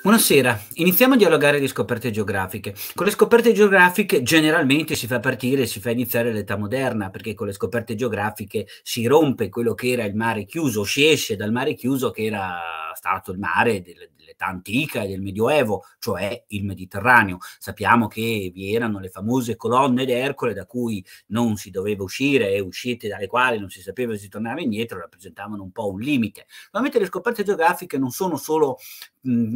Buonasera, iniziamo a dialogare di scoperte geografiche. Con le scoperte geografiche generalmente si fa partire, si fa iniziare l'età moderna, perché con le scoperte geografiche si rompe quello che era il mare chiuso, si esce dal mare chiuso che era stato il mare del, dell'età antica e del Medioevo, cioè il Mediterraneo. Sappiamo che vi erano le famose colonne d'Ercole da cui non si doveva uscire e uscite dalle quali non si sapeva se si tornava indietro, rappresentavano un po' un limite. Ovviamente le scoperte geografiche non sono solo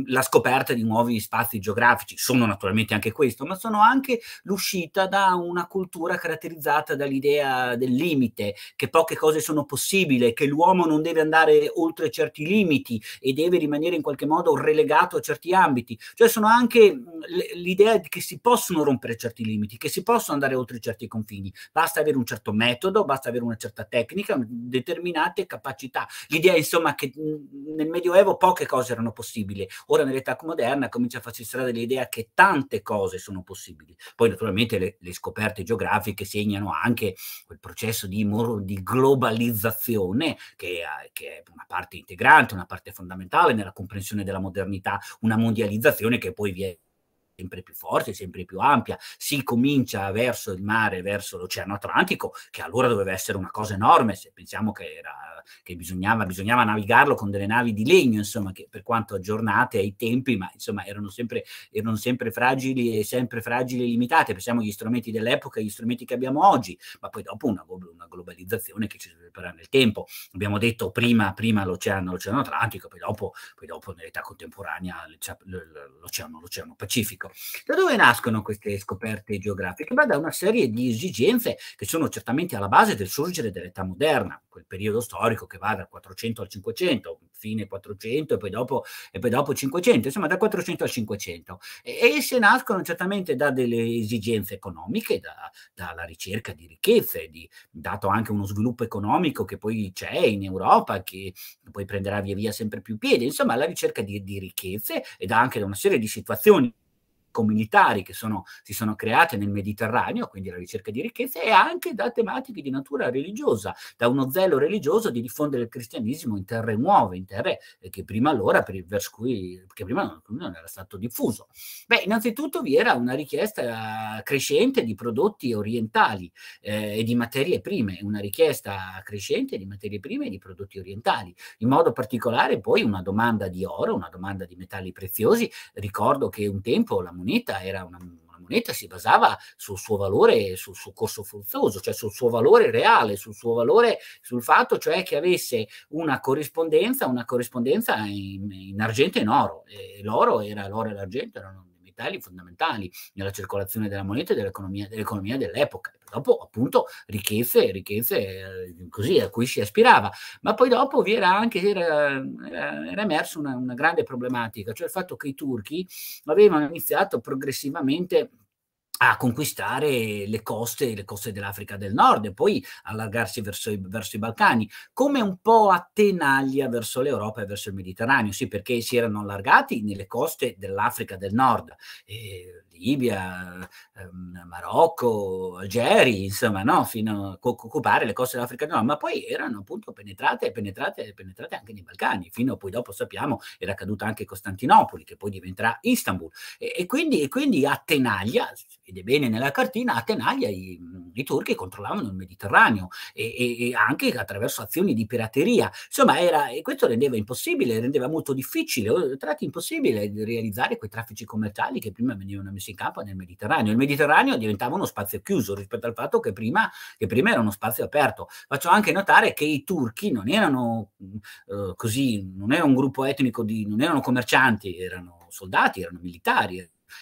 la scoperta di nuovi spazi geografici, sono naturalmente anche questo, ma sono anche l'uscita da una cultura caratterizzata dall'idea del limite, che poche cose sono possibili, che l'uomo non deve andare oltre certi limiti e deve rimanere in qualche modo relegato a certi ambiti. Cioè sono anche l'idea che si possono rompere certi limiti, che si possono andare oltre certi confini, basta avere un certo metodo, basta avere una certa tecnica, determinate capacità. L'idea insomma che nel Medioevo poche cose erano possibili possibile. Ora nell'età moderna comincia a farci strada l'idea che tante cose sono possibili. Poi naturalmente le, le scoperte geografiche segnano anche quel processo di, di globalizzazione che, che, è una parte integrante, una parte fondamentale nella comprensione della modernità, una mondializzazione che poi viene sempre più forte, sempre più ampia, si comincia verso il mare, verso l'Oceano Atlantico, che allora doveva essere una cosa enorme, se pensiamo che, era, che bisognava, bisognava, navigarlo con delle navi di legno, insomma, che per quanto aggiornate ai tempi, ma insomma erano sempre, erano sempre fragili e sempre fragili e limitate, pensiamo agli strumenti dell'epoca, agli strumenti che abbiamo oggi, ma poi dopo una, una globalizzazione che ci svilupperà nel tempo. Abbiamo detto prima, prima l'Oceano, l'Oceano Atlantico, poi dopo, poi dopo nell'età contemporanea cioè, l'oceano, l'oceano Pacifico. Da dove nascono queste scoperte geografiche? Beh, da una serie di esigenze che sono certamente alla base del sorgere dell'età moderna, quel periodo storico che va dal 400 al 500, fine 400 e poi dopo, e poi dopo 500, insomma dal 400 al 500. E, se nascono certamente da delle esigenze economiche, da, dalla ricerca di ricchezze, di, dato anche uno sviluppo economico che poi c'è in Europa, che poi prenderà via via sempre più piede, insomma alla ricerca di, di ricchezze e da anche da una serie di situazioni eco che sono, si sono create nel Mediterraneo, quindi la ricerca di ricchezze, e anche da tematiche di natura religiosa, da uno zelo religioso di diffondere il cristianesimo in terre nuove, in terre eh, che prima allora, per, verso cui, che prima non era stato diffuso. Beh, innanzitutto vi era una richiesta crescente di prodotti orientali eh, e di materie prime, una richiesta crescente di materie prime e di prodotti orientali, in modo particolare poi una domanda di oro, una domanda di metalli preziosi. Ricordo che un tempo la moneta era una, una moneta si basava sul suo valore, sul suo corso forzoso, cioè sul suo valore reale, sul suo valore, sul fatto cioè che avesse una corrispondenza, una corrispondenza in, in argento e in oro. E l'oro era l'oro e l'argento erano capitali fondamentali nella circolazione della moneta e dell'economia, dell'economia dell'epoca. Dopo appunto ricchezze, ricchezze eh, così a cui si aspirava, ma poi dopo vi era anche era, era emersa una, una grande problematica, cioè il fatto che i turchi avevano iniziato progressivamente a conquistare le coste, le coste dell'Africa del Nord e poi allargarsi verso i, verso i Balcani, come un po' a tenaglia verso l'Europa e verso il Mediterraneo, sì, perché si erano allargati nelle coste dell'Africa del Nord. Eh, Libia, ehm, Marocco, Algeri, insomma, no? fino a occupare le coste dell'Africa del Nord, ma poi erano appunto penetrate e penetrate e penetrate anche nei Balcani, fino a poi dopo sappiamo era caduta anche Costantinopoli, che poi diventerà Istanbul. E, e quindi, e quindi a Tenaglia, si vede bene nella cartina, a Tenaglia i, i turchi controllavano il Mediterraneo e, e, e, anche attraverso azioni di pirateria. Insomma, era, e questo rendeva impossibile, rendeva molto difficile, o tratti impossibile realizzare quei traffici commerciali che prima venivano messi incappa nel Mediterraneo. Il Mediterraneo diventava uno spazio chiuso rispetto al fatto che prima, che prima era uno spazio aperto. Faccio anche notare che i turchi non erano eh, così, non era un gruppo etnico, di, non erano commercianti, erano soldati, erano militari,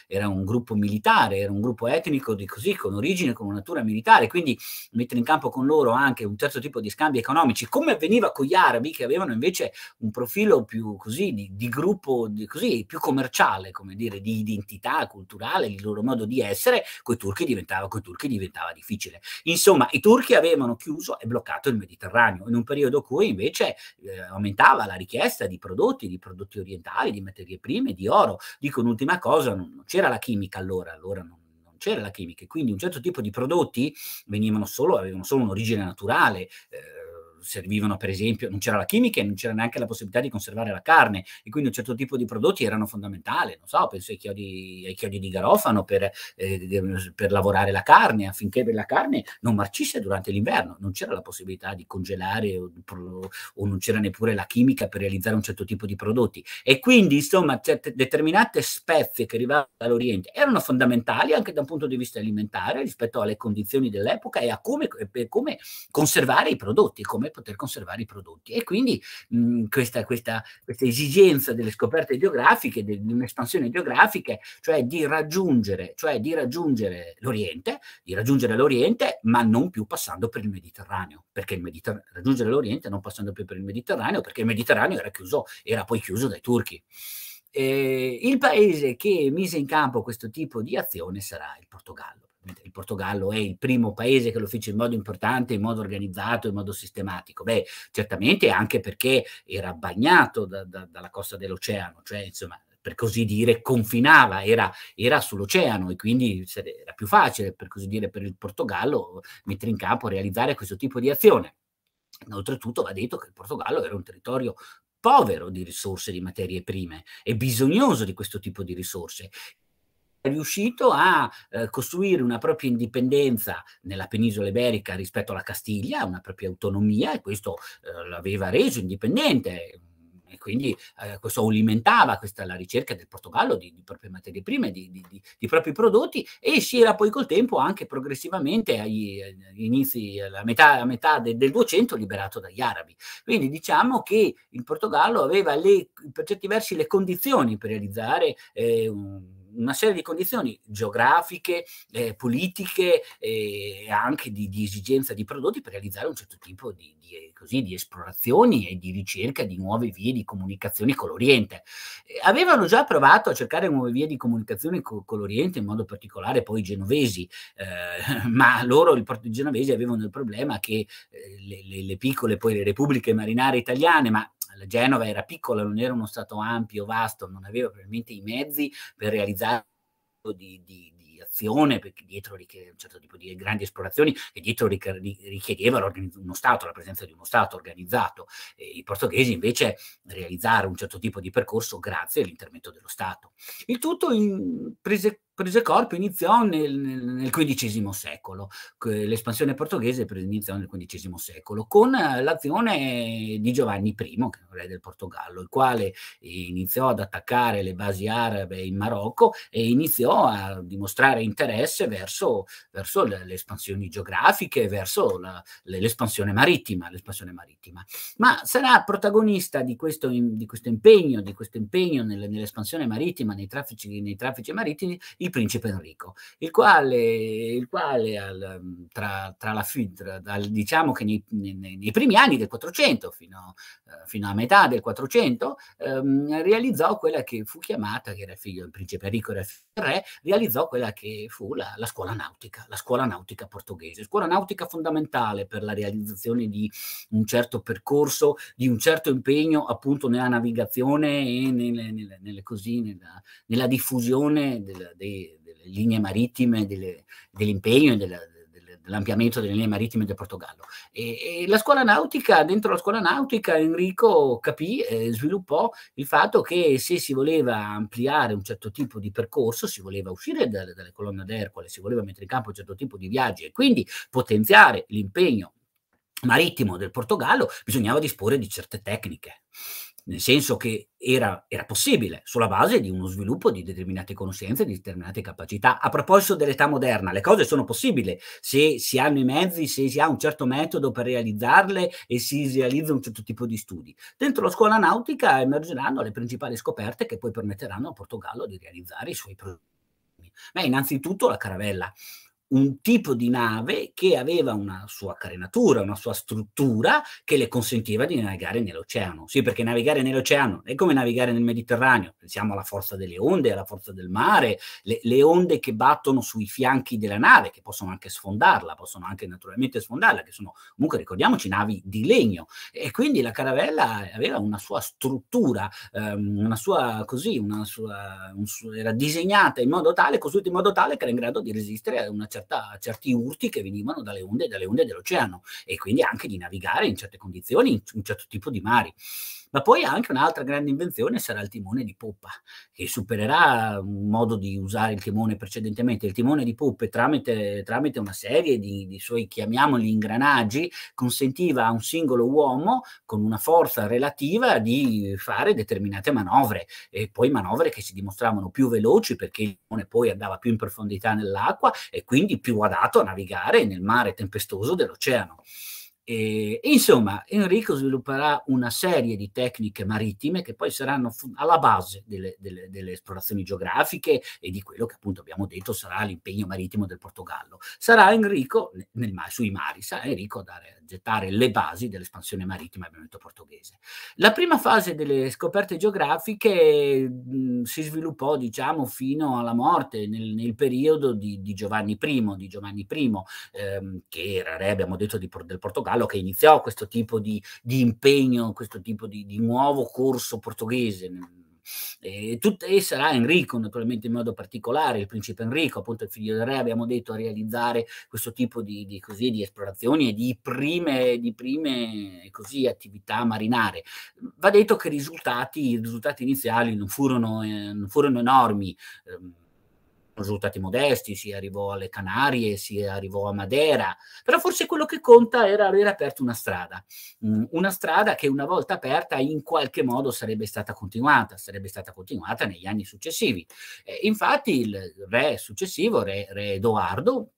era un gruppo militare, era un gruppo etnico di così, con origine, con una natura militare, quindi mettere in campo con loro anche un certo tipo di scambi economici, come avveniva con gli arabi che avevano invece un profilo più così, di, di gruppo, di, così, più commerciale, come dire, di identità culturale, il loro modo di essere, coi turchi diventava, coi turchi diventava difficile. Insomma, i turchi avevano chiuso e bloccato il Mediterraneo, in un periodo in cui invece eh, aumentava la richiesta di prodotti, di prodotti orientali, di materie prime, di oro. Dico un'ultima cosa, non, non c'era la chimica allora, allora non, non c'era la chimica, quindi un certo tipo di prodotti venivano solo, avevano solo un'origine naturale. Eh, servivano per esempio, non c'era la chimica e non c'era neanche la possibilità di conservare la carne e quindi un certo tipo di prodotti erano fondamentali, non so, penso ai chiodi, ai chiodi di garofano per, eh, per, lavorare la carne affinché la carne non marcisse durante l'inverno, non c'era la possibilità di congelare o, o non c'era neppure la chimica per realizzare un certo tipo di prodotti e quindi insomma certe, determinate spezie che arrivavano dall'Oriente erano fondamentali anche da un punto di vista alimentare rispetto alle condizioni dell'epoca e a come, come conservare i prodotti, come per poter conservare i prodotti. E quindi mh, questa, questa, questa, esigenza delle scoperte geografiche, di, di un'espansione geografica, cioè di raggiungere, cioè di raggiungere l'Oriente, di raggiungere l'Oriente, ma non più passando per il Mediterraneo, perché il Mediter- raggiungere l'Oriente non passando più per il Mediterraneo, perché il Mediterraneo era chiuso, era poi chiuso dai turchi. Eh, il paese che mise in campo questo tipo di azione sarà il Portogallo il Portogallo è il primo paese che lo fece in modo importante, in modo organizzato, in modo sistematico? Beh, certamente anche perché era bagnato da, da, dalla costa dell'oceano, cioè insomma per così dire, confinava, era, era, sull'oceano e quindi era più facile, per così dire, per il Portogallo mettere in campo, realizzare questo tipo di azione. Oltretutto va detto che il Portogallo era un territorio povero di risorse, di materie prime e bisognoso di questo tipo di risorse riuscito a eh, costruire una propria indipendenza nella penisola iberica rispetto alla Castiglia, una propria autonomia e questo eh, l'aveva reso indipendente. E quindi eh, questo alimentava questa, la ricerca del Portogallo di, di proprie materie prime, di, di, di, propri prodotti e si era poi col tempo anche progressivamente agli, agli inizi, alla metà, alla metà de, del 200 liberato dagli arabi. Quindi diciamo che il Portogallo aveva le, per certi versi le condizioni per realizzare eh, un una serie di condizioni geografiche, eh, politiche eh, e eh, anche di, di, esigenza di prodotti per realizzare un certo tipo di, di, eh, così, di esplorazioni e di ricerca di nuove vie di comunicazione con l'Oriente. Eh, avevano già provato a cercare nuove vie di comunicazione co con l'Oriente, in modo particolare poi i genovesi, eh, ma loro, il, i genovesi, avevano il problema che le, le, le piccole poi le repubbliche marinare italiane, ma la Genova era piccola, non era uno stato ampio, vasto, non aveva probabilmente i mezzi per realizzare di, di, di azione, perché dietro un certo tipo di grandi esplorazioni e dietro richiedeva uno Stato, la presenza di uno Stato organizzato. E I portoghesi invece realizzarono un certo tipo di percorso grazie all'intervento dello Stato. Il tutto in, prese prese corpo iniziò nel, nel XV secolo, l'espansione portoghese iniziò nel XV secolo con eh, l'azione di Giovanni I, re del Portogallo, il quale iniziò ad attaccare le basi arabe in Marocco e iniziò a dimostrare interesse verso, verso le espansioni geografiche, verso la, l'espansione, marittima, l'espansione marittima. Ma sarà protagonista di questo, di questo impegno, di questo impegno nell'espansione marittima, nei traffici, nei traffici marittimi, il il principe Enrico, il quale, il quale al, tra, tra, la FID, dal, diciamo che nei, nei, nei, primi anni del 400, fino, eh, fino a metà del 400, um, ehm, realizzò quella che fu chiamata, che era il figlio del principe Enrico, era il figlio del re, realizzò quella che fu la, la scuola nautica, la scuola nautica portoghese, scuola nautica fondamentale per la realizzazione di un certo percorso, di un certo impegno appunto nella navigazione e nelle, nelle, nelle cosine, nella, nella diffusione del, dei linee marittime delle, dell'impegno e della, dell'ampliamento delle linee marittime del Portogallo. E, e, la scuola nautica, dentro la scuola nautica, Enrico capì e eh, sviluppò il fatto che se si voleva ampliare un certo tipo di percorso, si voleva uscire dalle, dalle colonne d'Ercole, si voleva mettere in campo un certo tipo di viaggi e quindi potenziare l'impegno marittimo del Portogallo, bisognava disporre di certe tecniche nel senso che era, era, possibile sulla base di uno sviluppo di determinate conoscenze, di determinate capacità. A proposito dell'età moderna, le cose sono possibili se si hanno i mezzi, se si ha un certo metodo per realizzarle e si realizza un certo tipo di studi. Dentro la scuola nautica emergeranno le principali scoperte che poi permetteranno a Portogallo di realizzare i suoi progetti. Beh, innanzitutto la caravella un tipo di nave che aveva una sua carenatura, una sua struttura che le consentiva di navigare nell'oceano. Sì, perché navigare nell'oceano è come navigare nel Mediterraneo. Pensiamo alla forza delle onde, alla forza del mare, le, le onde che battono sui fianchi della nave, che possono anche sfondarla, possono anche naturalmente sfondarla, che sono comunque, ricordiamoci, navi di legno. E quindi la caravella aveva una sua struttura, ehm, una sua così, una sua, un, era disegnata in modo tale, costruita in modo tale che era in grado di resistere a una certa certa, certi urti che venivano dalle onde, dalle onde dell'oceano e quindi anche di navigare in certe condizioni, in un certo tipo di mari ma poi anche un'altra grande invenzione sarà il timone di poppa, che supererà un modo di usare il timone precedentemente. Il timone di poppe tramite, tramite una serie di, di suoi, chiamiamoli ingranaggi, consentiva a un singolo uomo con una forza relativa di fare determinate manovre e poi manovre che si dimostravano più veloci perché il timone poi andava più in profondità nell'acqua e quindi più adatto a navigare nel mare tempestoso dell'oceano. E, insomma, Enrico svilupperà una serie di tecniche marittime che poi saranno alla base delle, delle, delle, esplorazioni geografiche e di quello che appunto abbiamo detto sarà l'impegno marittimo del Portogallo. Sarà Enrico, nel, sui mari, sarà Enrico a, dare, a gettare le basi dell'espansione marittima del movimento portoghese. La prima fase delle scoperte geografiche si sviluppò diciamo fino alla morte nel, nel periodo di, di, Giovanni I, di Giovanni I ehm, che era re, abbiamo detto, di, del Portogallo, che iniziò questo tipo di, di impegno, questo tipo di, nuovo corso portoghese e, tut- e sarà Enrico, naturalmente in modo particolare, il principe Enrico, appunto il figlio del re, abbiamo detto, a realizzare questo tipo di, di, così, di esplorazioni e di prime, di prime così, attività marinare. Va detto che i risultati, risultati iniziali non furono, eh, non furono enormi. Eh, risultati modesti, si arrivò alle Canarie, si arrivò a Madeira, però forse quello che conta era aver aperto una strada, mm, una strada che una volta aperta in qualche modo sarebbe stata continuata, sarebbe stata continuata negli anni successivi. Eh, infatti il re successivo, re, re Edoardo,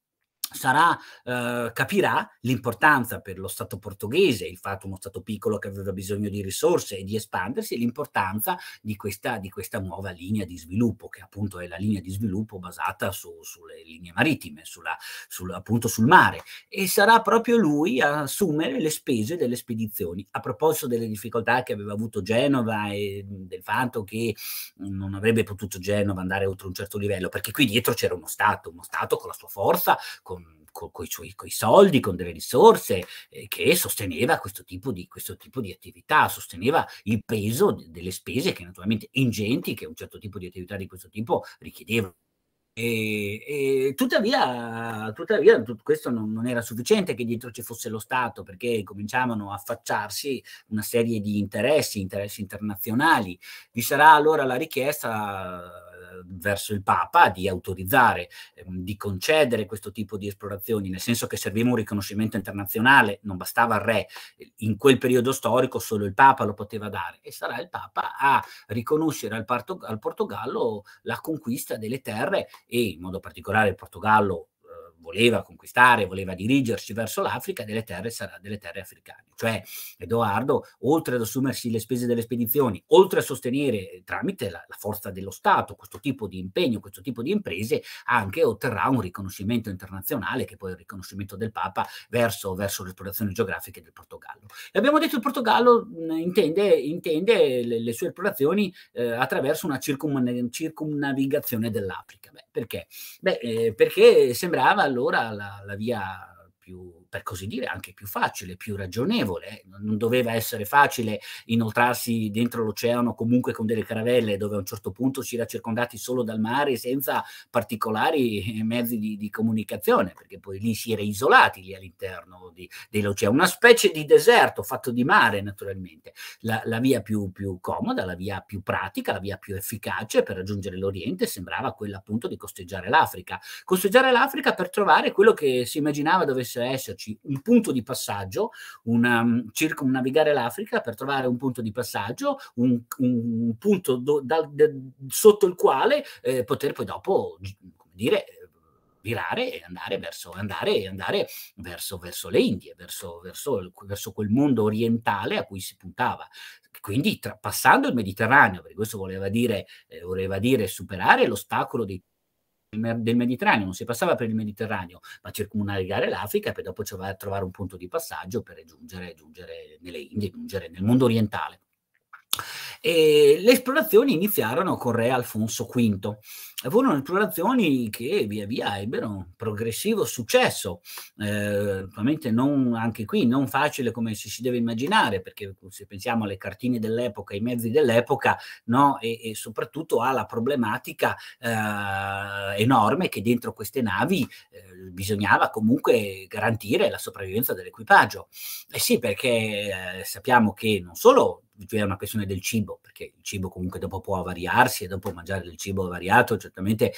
sarà, eh, capirà l'importanza per lo Stato portoghese, il fatto uno Stato piccolo che aveva bisogno di risorse e di espandersi, l'importanza di questa, di questa nuova linea di sviluppo, che appunto è la linea di sviluppo basata su, sulle linee marittime, sulla, sul, appunto sul mare. E sarà proprio lui a assumere le spese delle spedizioni. A proposito delle difficoltà che aveva avuto Genova e del fatto che non avrebbe potuto Genova andare oltre un certo livello, perché qui dietro c'era uno Stato, uno Stato con la sua forza, con co, coi suoi coi soldi, con delle risorse, eh, che sosteneva questo tipo, di, questo tipo, di, attività, sosteneva il peso delle spese che naturalmente ingenti che un certo tipo di attività di questo tipo richiedeva. E, e tuttavia, tuttavia tutto questo non, non, era sufficiente che dietro ci fosse lo Stato perché cominciavano a affacciarsi una serie di interessi, interessi internazionali. Vi sarà allora la richiesta verso il Papa di autorizzare, ehm, di concedere questo tipo di esplorazioni, nel senso che serviva un riconoscimento internazionale, non bastava il re, in quel periodo storico solo il Papa lo poteva dare e sarà il Papa a riconoscere al, Parto- al Portogallo la conquista delle terre e in modo particolare il Portogallo voleva conquistare, voleva dirigersi verso l'Africa, delle terre, sarà delle terre africane. Cioè Edoardo, oltre ad assumersi le spese delle spedizioni, oltre a sostenere eh, tramite la, la forza dello Stato questo tipo di impegno, questo tipo di imprese, anche otterrà un riconoscimento internazionale, che poi è il riconoscimento del Papa verso, verso le esplorazioni geografiche del Portogallo. E abbiamo detto che il Portogallo mh, mm, intende, intende le, le, sue esplorazioni eh, attraverso una circum circumnavigazione dell'Africa. perché? Beh, eh, perché sembrava allora la, la via più per così dire, anche più facile, più ragionevole. Non doveva essere facile inoltrarsi dentro l'oceano comunque con delle caravelle dove a un certo punto si era circondati solo dal mare senza particolari eh, mezzi di, di comunicazione, perché poi lì si era isolati lì all'interno di, dell'oceano, una specie di deserto fatto di mare naturalmente. La, la via più, più comoda, la via più pratica, la via più efficace per raggiungere l'Oriente sembrava quella appunto di costeggiare l'Africa. Costeggiare l'Africa per trovare quello che si immaginava dovesse esserci esserci un punto di passaggio, una, mm, circumnavigare l'Africa per trovare un punto di passaggio, un, un punto do, da, de, sotto il quale eh, poter poi dopo, come dire, virare e andare verso, andare, andare verso, verso le Indie, verso, verso, verso, quel mondo orientale a cui si puntava. Quindi tra, passando il Mediterraneo, perché questo voleva dire, eh, voleva dire superare l'ostacolo dei del Mediterraneo, non si passava per il Mediterraneo, ma circumnavigare l'Africa e per dopo trovare un punto di passaggio per giungere, giungere nelle Indie, giungere nel mondo orientale. E le esplorazioni iniziarono con Re Alfonso V. Furono esplorazioni che via via ebbero progressivo successo, eh, ovviamente non, anche qui non facile come si, si deve immaginare, perché se pensiamo alle cartine dell'epoca, ai mezzi dell'epoca, no? e, e, soprattutto alla problematica eh, enorme che dentro queste navi eh, bisognava comunque garantire la sopravvivenza dell'equipaggio. Eh sì, perché eh, sappiamo che non solo cioè è una questione del cibo, perché il cibo comunque dopo può variarsi e dopo mangiare del cibo variato certamente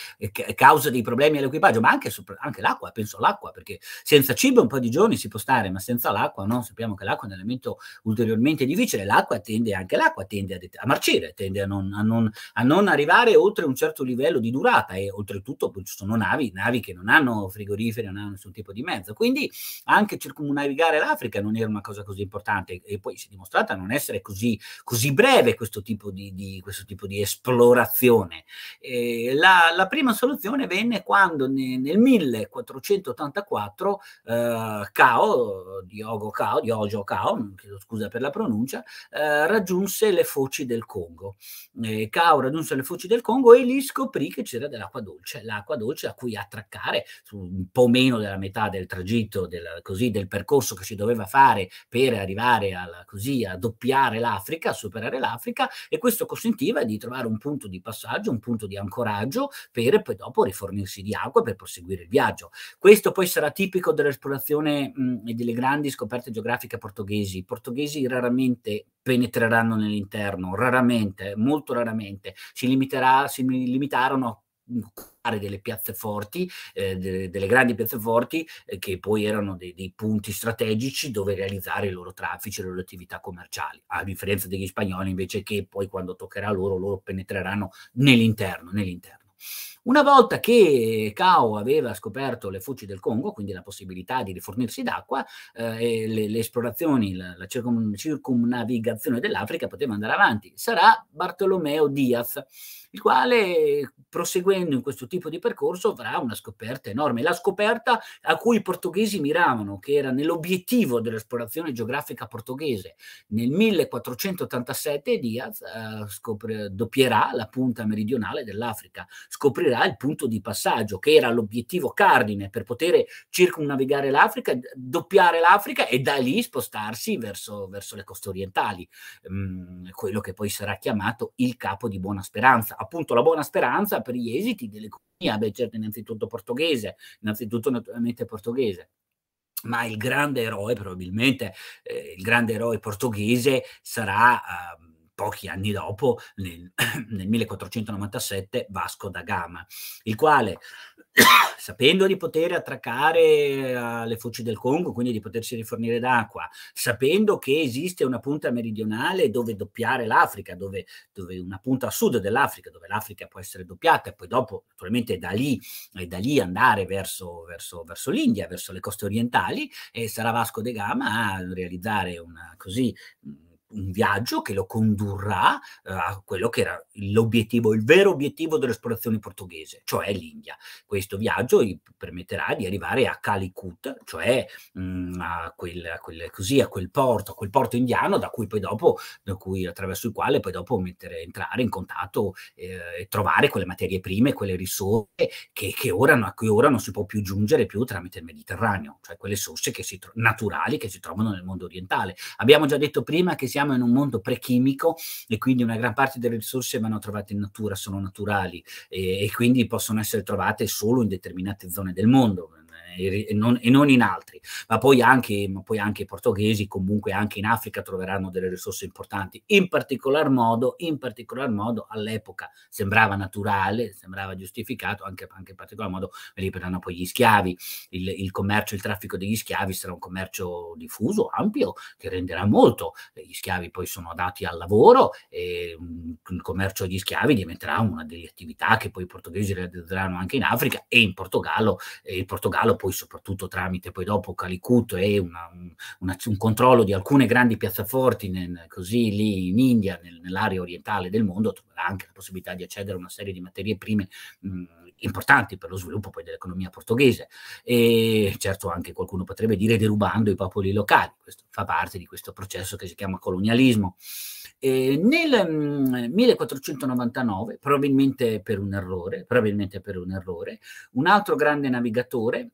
causa dei problemi all'equipaggio, ma anche, anche l'acqua, penso all'acqua, perché senza cibo un po' di giorni si può stare, ma senza l'acqua no? Sappiamo che l'acqua è un elemento ulteriormente difficile, l'acqua tende, anche l'acqua tende a, a marcire, tende a non, a, non, a non, arrivare oltre un certo livello di durata e oltretutto ci sono navi, navi che non hanno frigoriferi, non hanno nessun tipo di mezzo, quindi anche circumnavigare l'Africa non era una cosa così importante e poi si è dimostrata non essere così così, breve questo tipo di, di, questo tipo di esplorazione. Eh, la, la, prima soluzione venne quando ne, nel 1484 eh, Cao, Diogo Cao, Diogio Cao, chiedo scusa per la pronuncia, eh, raggiunse le foci del Congo. Eh, Cao raggiunse le foci del Congo e lì scoprì che c'era dell'acqua dolce, l'acqua dolce a cui attraccare su un po' meno della metà del tragitto, del, così, del percorso che si doveva fare per arrivare alla, così, a doppiare l'acqua l'Africa, superare l'Africa e questo consentiva di trovare un punto di passaggio, un punto di ancoraggio per poi dopo rifornirsi di acqua per proseguire il viaggio. Questo poi sarà tipico dell'esplorazione e delle grandi scoperte geografiche portoghesi. I portoghesi raramente penetreranno nell'interno, raramente, molto raramente, si, limiterà, si limitarono occupare delle piazze forti, eh, de- delle grandi piazze forti, eh, che poi erano dei, dei, punti strategici dove realizzare i loro traffici, e le loro attività commerciali, a differenza degli spagnoli invece che poi quando toccherà loro, loro penetreranno nell'interno. nell'interno. Una volta che Cao aveva scoperto le foci del Congo, quindi la possibilità di rifornirsi d'acqua, eh, le, le, esplorazioni, la, la circum- circumnavigazione dell'Africa poteva andare avanti. Sarà Bartolomeo Diaz il quale proseguendo in questo tipo di percorso avrà una scoperta enorme. La scoperta a cui i portoghesi miravano, che era nell'obiettivo dell'esplorazione geografica portoghese. Nel 1487 Diaz eh, scopre, doppierà la punta meridionale dell'Africa, scoprirà il punto di passaggio, che era l'obiettivo cardine per poter circumnavigare l'Africa, doppiare l'Africa e da lì spostarsi verso, verso le coste orientali, mm, quello che poi sarà chiamato il capo di buona speranza appunto la buona speranza per gli esiti dell'economia, beh certo innanzitutto portoghese, innanzitutto naturalmente portoghese ma il grande eroe, probabilmente eh, il grande eroe portoghese sarà eh, pochi anni dopo, nel, nel 1497, Vasco da Gama, il quale sapendo di poter attraccare alle eh, foci del Congo, quindi di potersi rifornire d'acqua, sapendo che esiste una punta meridionale dove doppiare l'Africa, dove, dove una punta a sud dell'Africa, dove l'Africa può essere doppiata, e poi dopo naturalmente da lì, da lì andare verso, verso, verso l'India, verso le coste orientali, e sarà Vasco da Gama a realizzare una così un viaggio che lo condurrà eh, a quello che era l'obiettivo, il vero obiettivo dell'esplorazione portoghese, cioè l'India. Questo viaggio gli permetterà di arrivare a Calicut, cioè mh, mm, a, quel, a, quel, così, a, quel, porto, a quel porto indiano da cui poi dopo, da cui, attraverso il quale poi dopo mettere, entrare in contatto eh, e trovare quelle materie prime, quelle risorse che, che ora, a cui ora non si può più giungere più tramite il Mediterraneo, cioè quelle risorse naturali che si trovano nel mondo orientale. Abbiamo già detto prima che siamo viviamo in un mondo prechimico e quindi una gran parte delle risorse vanno trovate in natura, sono naturali e, e quindi possono essere trovate solo in determinate zone del mondo e, non, e non in altri, ma poi, anche, ma poi, anche, i portoghesi comunque anche in Africa troveranno delle risorse importanti, in particolar modo, in particolar modo all'epoca sembrava naturale, sembrava giustificato, anche, anche in particolar modo me poi gli schiavi, il, il commercio, il traffico degli schiavi sarà un commercio diffuso, ampio, che renderà molto, gli schiavi poi sono dati al lavoro e il commercio degli schiavi diventerà una delle attività che poi i portoghesi realizzeranno anche in Africa e in Portogallo, e il Portogallo poi soprattutto tramite poi dopo Calicut e una, un, una, un, controllo di alcune grandi piazzaforti nel, così lì in India, nel, nell'area orientale del mondo, troverà anche la possibilità di accedere a una serie di materie prime mh, importanti per lo sviluppo poi dell'economia portoghese e certo anche qualcuno potrebbe dire derubando i popoli locali, questo fa parte di questo processo che si chiama colonialismo. E nel 1499, probabilmente per un errore, probabilmente per un errore, un altro grande navigatore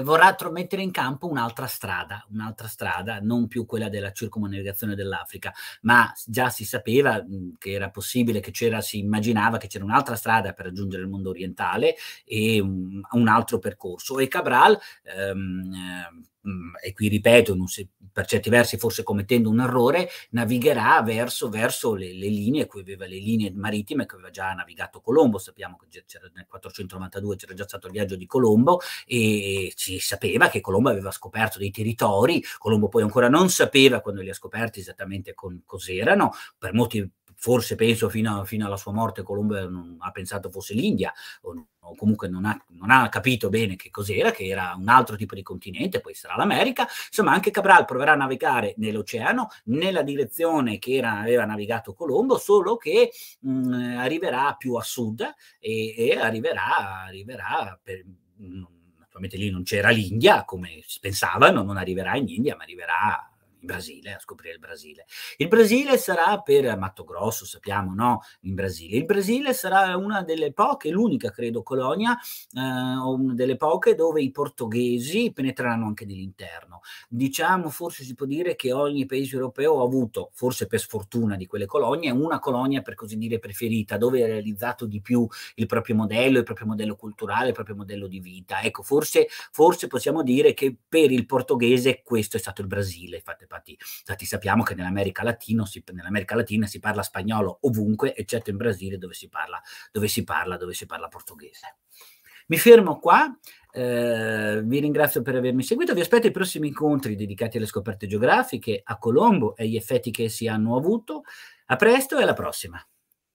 vorrà mettere in campo un'altra strada, un'altra strada, non più quella della circumnavigazione dell'Africa, ma già si sapeva mh, mhmm, che era possibile, che c'era, si immaginava che c'era un'altra strada per raggiungere il mondo orientale e um, un altro percorso. E Cabral ehm, Mm, e qui ripeto, si, per certi versi forse commettendo un errore, navigherà verso, verso le, le, linee, cui aveva le linee marittime che aveva già navigato Colombo, sappiamo che nel 492 c'era già stato il viaggio di Colombo e si sapeva che Colombo aveva scoperto dei territori, Colombo poi ancora non sapeva quando li ha scoperti esattamente con, cos'erano, per molti forse penso fino, a, fino alla sua morte Colombo non, ha pensato fosse l'India o, o comunque non ha, non ha, capito bene che cos'era, che era un altro tipo di continente, poi sarà l'America, insomma anche Cabral proverà a navigare nell'oceano nella direzione che era, aveva navigato Colombo, solo che mh, mm, arriverà più a sud e, e arriverà, arriverà per... Mh, mm, naturalmente lì non c'era l'India come pensavano, non arriverà in India ma arriverà in Brasile, a scoprire il Brasile. Il Brasile sarà per Matto Grosso, sappiamo, no? In Brasile. Il Brasile sarà una delle poche, l'unica credo colonia, eh, o eh, delle poche dove i portoghesi penetreranno anche nell'interno. Diciamo, forse si può dire che ogni paese europeo ha avuto, forse per sfortuna di quelle colonie, una colonia per così dire preferita, dove ha realizzato di più il proprio modello, il proprio modello culturale, il proprio modello di vita. Ecco, forse, forse possiamo dire che per il portoghese questo è stato il Brasile, fate infatti, infatti cioè, sappiamo che nell'America, Latino, si, nell'America, Latina si parla spagnolo ovunque, eccetto in Brasile dove si parla, dove si parla, dove si parla portoghese. Mi fermo qua, eh, vi ringrazio per avermi seguito, vi aspetto i prossimi incontri dedicati alle scoperte geografiche, a Colombo e agli effetti che essi hanno avuto. A presto e alla prossima!